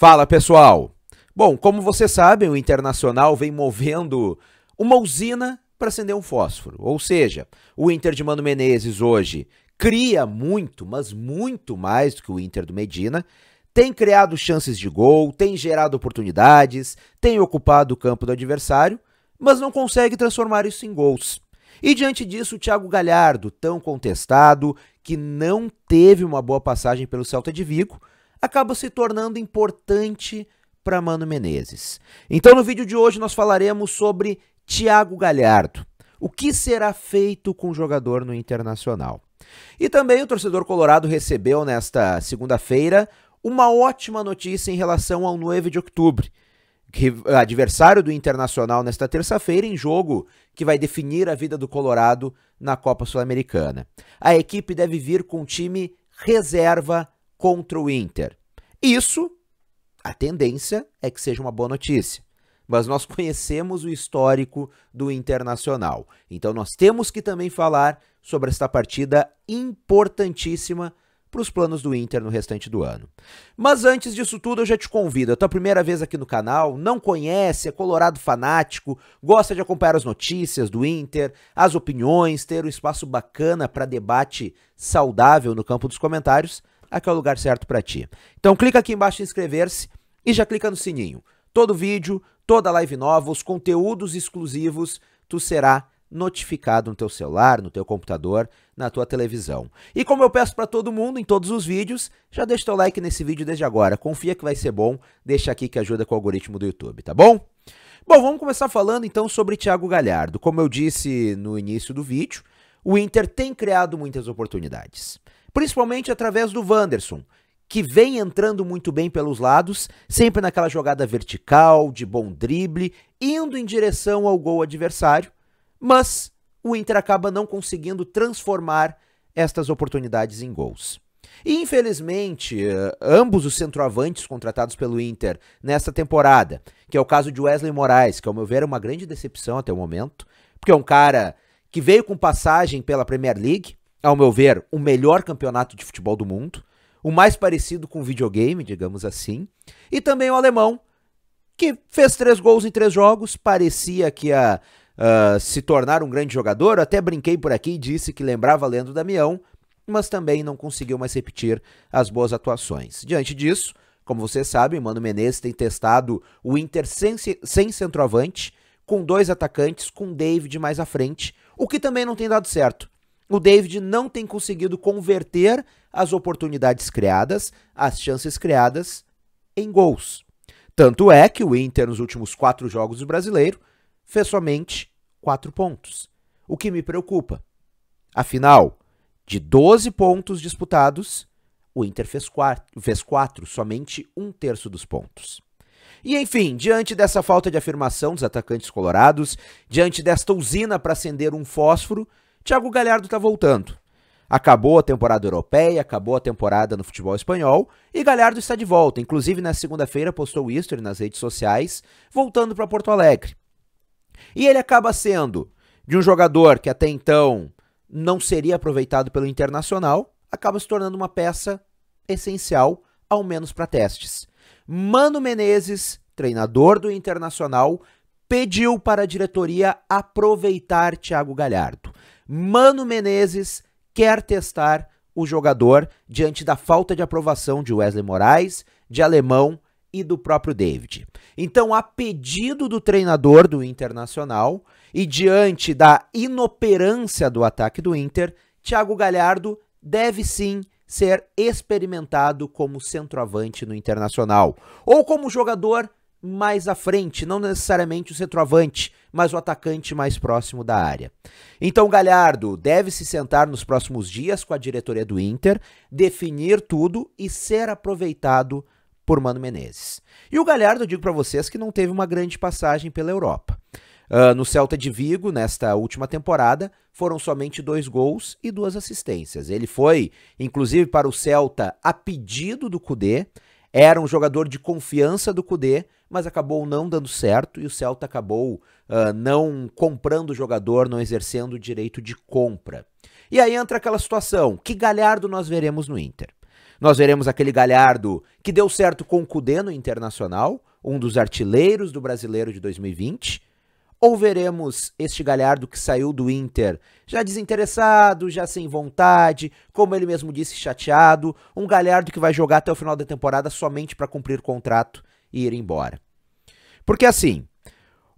Fala pessoal! Bom, como vocês sabem, o Internacional vem movendo uma usina para acender um fósforo. Ou seja, o Inter de Mano Menezes hoje cria muito, mas muito mais do que o Inter do Medina. Tem criado chances de gol, tem gerado oportunidades, tem ocupado o campo do adversário, mas não consegue transformar isso em gols. E diante disso, o Thiago Galhardo, tão contestado, que não teve uma boa passagem pelo Celta de Vigo, acaba se tornando importante para Mano Menezes. Então, no vídeo de hoje, nós falaremos sobre Thiago Galhardo. O que será feito com o jogador no Internacional? E também o torcedor colorado recebeu nesta segunda-feira uma ótima notícia em relação ao 9 de outubro, que, adversário do Internacional nesta terça-feira em jogo que vai definir a vida do Colorado na Copa Sul-Americana. A equipe deve vir com time reserva contra o Inter. Isso, a tendência é que seja uma boa notícia. Mas nós conhecemos o histórico do Internacional. Então nós temos que também falar sobre esta partida importantíssima para os planos do Inter no restante do ano. Mas antes disso tudo, eu já te convido. É a tua primeira vez aqui no canal, não conhece, é colorado fanático, gosta de acompanhar as notícias do Inter, as opiniões, ter um espaço bacana para debate saudável no campo dos comentários aqui é o lugar certo para ti. Então clica aqui embaixo em inscrever-se e já clica no sininho. Todo vídeo, toda live nova, os conteúdos exclusivos, tu será notificado no teu celular, no teu computador, na tua televisão. E como eu peço para todo mundo em todos os vídeos, já deixa teu like nesse vídeo desde agora. Confia que vai ser bom, deixa aqui que ajuda com o algoritmo do YouTube, tá bom? Bom, vamos começar falando então sobre Thiago Galhardo. Como eu disse no início do vídeo, o Inter tem criado muitas oportunidades principalmente através do Wanderson, que vem entrando muito bem pelos lados, sempre naquela jogada vertical, de bom drible, indo em direção ao gol adversário, mas o Inter acaba não conseguindo transformar estas oportunidades em gols. E infelizmente, eh, ambos os centroavantes contratados pelo Inter nesta temporada, que é o caso de Wesley Moraes, que ao meu ver é uma grande decepção até o momento, porque é um cara que veio com passagem pela Premier League, ao meu ver, o melhor campeonato de futebol do mundo, o mais parecido com videogame, digamos assim, e também o alemão, que fez três gols em três jogos, parecia que ia uh, se tornar um grande jogador, até brinquei por aqui e disse que lembrava Leandro Damião, mas também não conseguiu mais repetir as boas atuações. Diante disso, como vocês sabem, Mano Menezes tem testado o Inter sem, sem centroavante, com dois atacantes, com David mais à frente, o que também não tem dado certo o David não tem conseguido converter as oportunidades criadas, as chances criadas, em gols. Tanto é que o Inter, nos últimos quatro jogos do brasileiro, fez somente quatro pontos. O que me preocupa. Afinal, de 12 pontos disputados, o Inter fez quatro, fez quatro, somente um terço dos pontos. E enfim, diante dessa falta de afirmação dos atacantes colorados, diante desta usina para acender um fósforo, Thiago Galhardo está voltando. Acabou a temporada europeia, acabou a temporada no futebol espanhol e Galhardo está de volta. Inclusive, na segunda-feira postou o history nas redes sociais, voltando para Porto Alegre. E ele acaba sendo de um jogador que até então não seria aproveitado pelo Internacional, acaba se tornando uma peça essencial, ao menos para testes. Mano Menezes, treinador do Internacional, pediu para a diretoria aproveitar Thiago Galhardo. Mano Menezes quer testar o jogador diante da falta de aprovação de Wesley Moraes, de Alemão e do próprio David. Então, a pedido do treinador do Internacional e diante da inoperância do ataque do Inter, Thiago Galhardo deve sim ser experimentado como centroavante no Internacional ou como jogador mais à frente, não necessariamente o centroavante, mas o atacante mais próximo da área. Então, Galhardo deve se sentar nos próximos dias com a diretoria do Inter, definir tudo e ser aproveitado por Mano Menezes. E o Galhardo, eu digo para vocês que não teve uma grande passagem pela Europa. Uh, no Celta de Vigo, nesta última temporada, foram somente dois gols e duas assistências. Ele foi, inclusive, para o Celta a pedido do Cudê, era um jogador de confiança do Cudê, mas acabou não dando certo e o Celta acabou uh, não comprando o jogador, não exercendo o direito de compra. E aí entra aquela situação, que Galhardo nós veremos no Inter? Nós veremos aquele Galhardo que deu certo com o Cudê no Internacional, um dos artilheiros do Brasileiro de 2020, ou veremos este Galhardo que saiu do Inter já desinteressado, já sem vontade, como ele mesmo disse, chateado, um Galhardo que vai jogar até o final da temporada somente para cumprir o contrato e ir embora. Porque assim,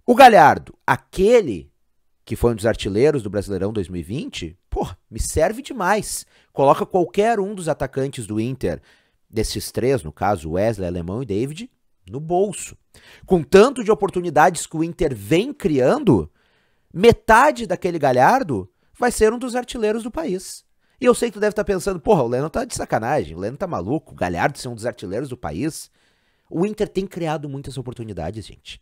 o Galhardo, aquele que foi um dos artilheiros do Brasileirão 2020, pô, me serve demais. Coloca qualquer um dos atacantes do Inter, desses três, no caso, Wesley, Alemão e David, no bolso. Com tanto de oportunidades que o Inter vem criando, metade daquele galhardo vai ser um dos artilheiros do país. E eu sei que tu deve estar tá pensando, porra, o Leno tá de sacanagem, o Leno tá maluco, o Galhardo ser um dos artilheiros do país. O Inter tem criado muitas oportunidades, gente.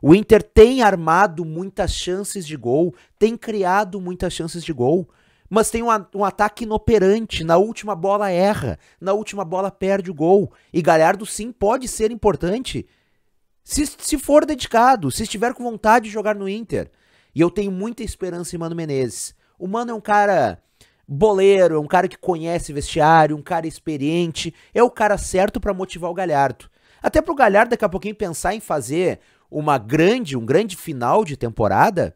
O Inter tem armado muitas chances de gol, tem criado muitas chances de gol mas tem um, um, ataque inoperante. Na última bola erra, na última bola perde o gol. E Galhardo sim pode ser importante se, se for dedicado, se estiver com vontade de jogar no Inter. E eu tenho muita esperança em Mano Menezes. O Mano é um cara boleiro, é um cara que conhece vestiário, um cara experiente, é o cara certo para motivar o Galhardo. Até pro Galhardo daqui a pouquinho pensar em fazer uma grande, um grande final de temporada,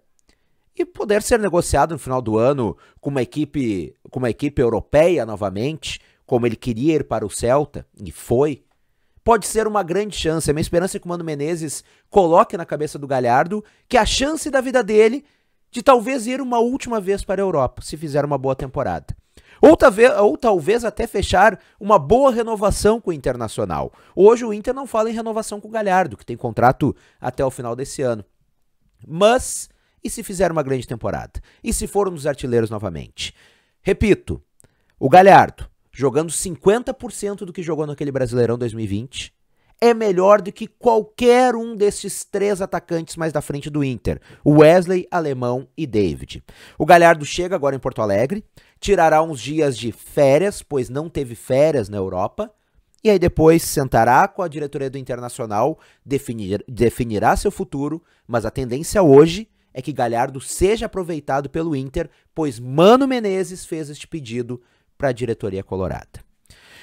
e poder ser negociado no final do ano com uma equipe, com uma equipe europeia novamente, como ele queria ir para o Celta e foi. Pode ser uma grande chance. A minha esperança é que o Mano Menezes coloque na cabeça do Galhardo que a chance da vida dele de talvez ir uma última vez para a Europa, se fizer uma boa temporada. Ou, ou talvez até fechar uma boa renovação com o Internacional. Hoje o Inter não fala em renovação com o Galhardo, que tem contrato até o final desse ano. Mas e se fizer uma grande temporada? E se for um dos artilheiros novamente? Repito, o Galhardo, jogando 50% do que jogou naquele Brasileirão 2020, é melhor do que qualquer um desses três atacantes mais da frente do Inter: Wesley, Alemão e David. O Galhardo chega agora em Porto Alegre, tirará uns dias de férias, pois não teve férias na Europa. E aí depois sentará com a diretoria do Internacional, definir, definirá seu futuro, mas a tendência hoje é que Galhardo seja aproveitado pelo Inter, pois Mano Menezes fez este pedido para a diretoria colorada.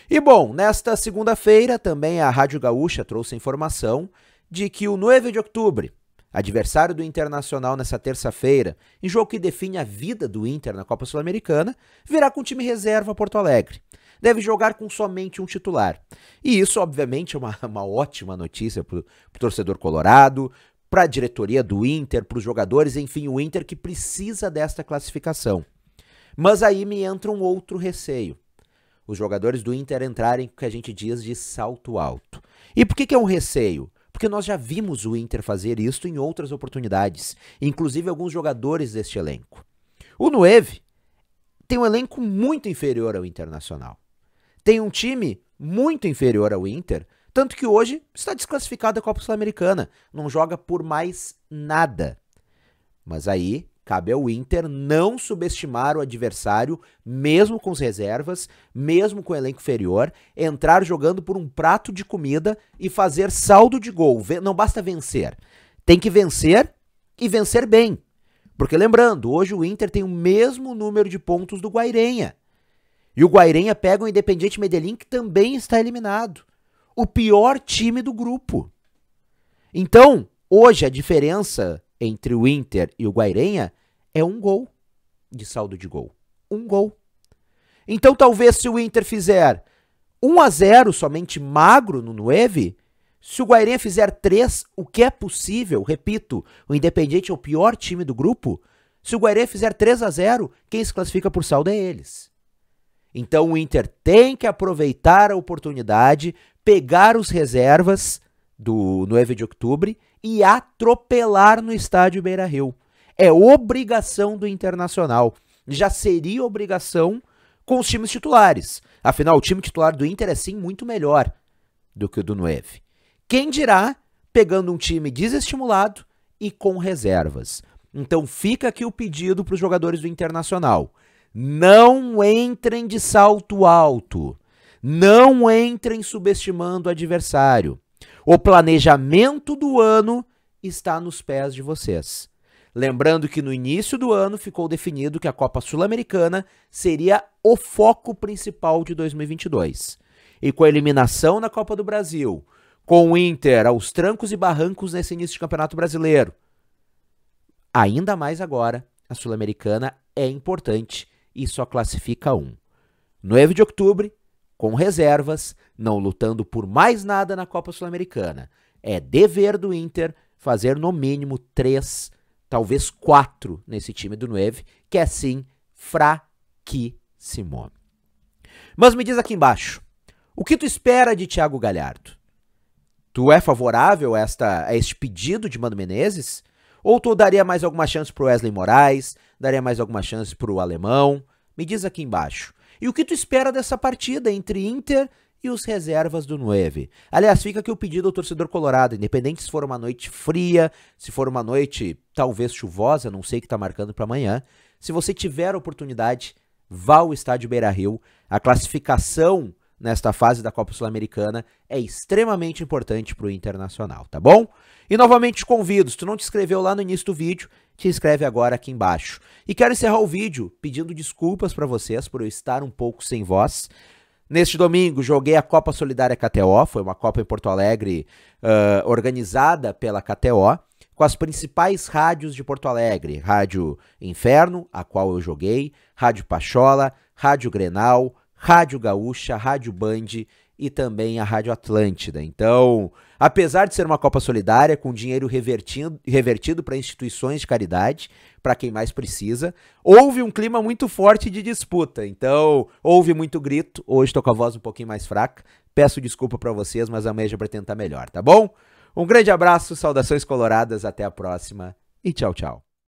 E bom, nesta segunda-feira também a Rádio Gaúcha trouxe a informação de que o 9 de outubro, adversário do Internacional nessa terça-feira, em jogo que define a vida do Inter na Copa Sul-Americana, virá com time reserva a Porto Alegre deve jogar com somente um titular. E isso, obviamente, é uma, uma ótima notícia para o torcedor colorado, para a diretoria do Inter, para os jogadores, enfim, o Inter que precisa desta classificação. Mas aí me entra um outro receio. Os jogadores do Inter entrarem com o que a gente diz de salto alto. E por que, que é um receio? Porque nós já vimos o Inter fazer isso em outras oportunidades, inclusive alguns jogadores deste elenco. O Nueve tem um elenco muito inferior ao Internacional. Tem um time muito inferior ao Inter, tanto que hoje está desclassificado da Copa Sul-Americana, não joga por mais nada. Mas aí cabe ao Inter não subestimar o adversário, mesmo com as reservas, mesmo com o elenco inferior, entrar jogando por um prato de comida e fazer saldo de gol. Não basta vencer, tem que vencer e vencer bem. Porque lembrando, hoje o Inter tem o mesmo número de pontos do Guairenha. E o Guairenha pega o Independiente Medellín, que também está eliminado o pior time do grupo. Então, hoje a diferença entre o Inter e o Guairenha é um gol de saldo de gol. Um gol. Então, talvez se o Inter fizer 1 a 0 somente magro no Nueve, se o Guairenha fizer 3, o que é possível, repito, o Independiente é o pior time do grupo. Se o Guairenha fizer 3 a 0, quem se classifica por saldo é eles. Então o Inter tem que aproveitar a oportunidade pegar os reservas do 9 de outubro e atropelar no estádio Beira-Rio. É obrigação do Internacional. Já seria obrigação com os times titulares. Afinal, o time titular do Inter é sim muito melhor do que o do 9. Quem dirá pegando um time desestimulado e com reservas. Então fica aqui o pedido para os jogadores do Internacional. Não entrem de salto alto. Não entrem subestimando o adversário. O planejamento do ano está nos pés de vocês. Lembrando que no início do ano ficou definido que a Copa Sul-Americana seria o foco principal de 2022. E com a eliminação na Copa do Brasil, com o Inter aos trancos e barrancos nesse início de Campeonato Brasileiro, ainda mais agora, a Sul-Americana é importante e só classifica um. 9 de outubro com reservas, não lutando por mais nada na Copa Sul-Americana. É dever do Inter fazer no mínimo três, talvez quatro nesse time do Nueve, que é sim fraquíssimo. Mas me diz aqui embaixo, o que tu espera de Thiago Galhardo? Tu é favorável a, esta, a este pedido de Mano Menezes? Ou tu daria mais alguma chance pro Wesley Moraes? Daria mais alguma chance pro alemão? Me diz aqui embaixo. E o que tu espera dessa partida entre Inter e os reservas do 9. Aliás, fica aqui o pedido ao torcedor colorado, independente se for uma noite fria, se for uma noite talvez chuvosa, não sei o que está marcando para amanhã. Se você tiver a oportunidade, vá ao estádio Beira-Rio. A classificação nesta fase da Copa Sul-Americana é extremamente importante para o Internacional, tá bom? E novamente te convido, se tu não te inscreveu lá no início do vídeo, te inscreve agora aqui embaixo. E quero encerrar o vídeo pedindo desculpas para vocês por eu estar um pouco sem voz. Neste domingo joguei a Copa Solidária KTO, foi uma Copa em Porto Alegre uh, organizada pela KTO, com as principais rádios de Porto Alegre, Rádio Inferno, a qual eu joguei, Rádio Pachola, Rádio Grenal, Rádio Gaúcha, Rádio Band e também a Rádio Atlântida. Então, apesar de ser uma Copa Solidária, com dinheiro revertido, revertido para instituições de caridade, para quem mais precisa, houve um clima muito forte de disputa. Então, houve muito grito. Hoje estou com a voz um pouquinho mais fraca. Peço desculpa para vocês, mas amanhã já tentar tá melhor, tá bom? Um grande abraço, saudações coloradas, até a próxima e tchau, tchau.